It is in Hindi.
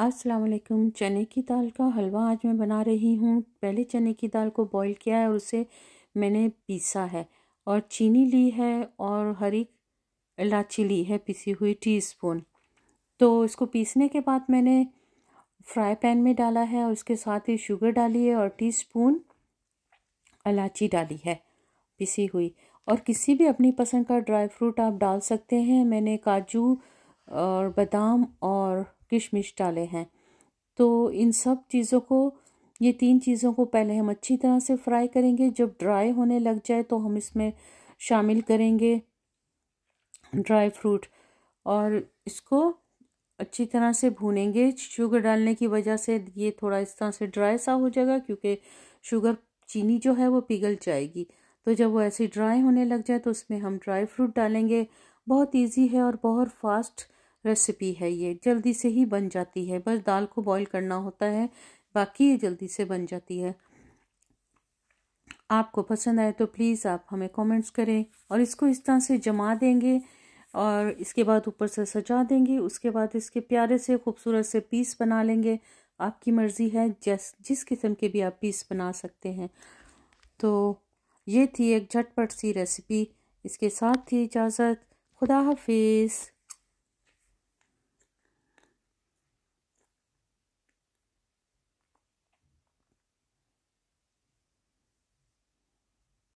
अस्सलाम वालेकुम चने की दाल का हलवा आज मैं बना रही हूँ पहले चने की दाल को बॉईल किया है और उसे मैंने पीसा है और चीनी ली है और हरी इलायची ली है पिसी हुई टी स्पून तो इसको पीसने के बाद मैंने फ्राई पैन में डाला है और उसके साथ ही शुगर डाली है और टी स्पून इलायची डाली है पिसी हुई और किसी भी अपनी पसंद का ड्राई फ्रूट आप डाल सकते हैं मैंने काजू और बादाम और किशमिश डाले हैं तो इन सब चीज़ों को ये तीन चीज़ों को पहले हम अच्छी तरह से फ्राई करेंगे जब ड्राई होने लग जाए तो हम इसमें शामिल करेंगे ड्राई फ्रूट और इसको अच्छी तरह से भूनेंगे शुगर डालने की वजह से ये थोड़ा इस तरह से ड्राई सा हो जाएगा क्योंकि शुगर चीनी जो है वो पिघल जाएगी तो जब वो ऐसे ड्राई होने लग जाए तो उसमें हम ड्राई फ्रूट डालेंगे बहुत इजी है और बहुत फास्ट रेसिपी है ये जल्दी से ही बन जाती है बस दाल को बॉईल करना होता है बाकी ये जल्दी से बन जाती है आपको पसंद आए तो प्लीज़ आप हमें कमेंट्स करें और इसको इस तरह से जमा देंगे और इसके बाद ऊपर से सजा देंगे उसके बाद इसके प्यारे से खूबसूरत से पीस बना लेंगे आपकी मर्ज़ी है जिस जिस किस्म के भी आप पीस बना सकते हैं तो ये थी एक झटपट सी रेसिपी इसके साथ थी इजाज़त खुदा हाफिज़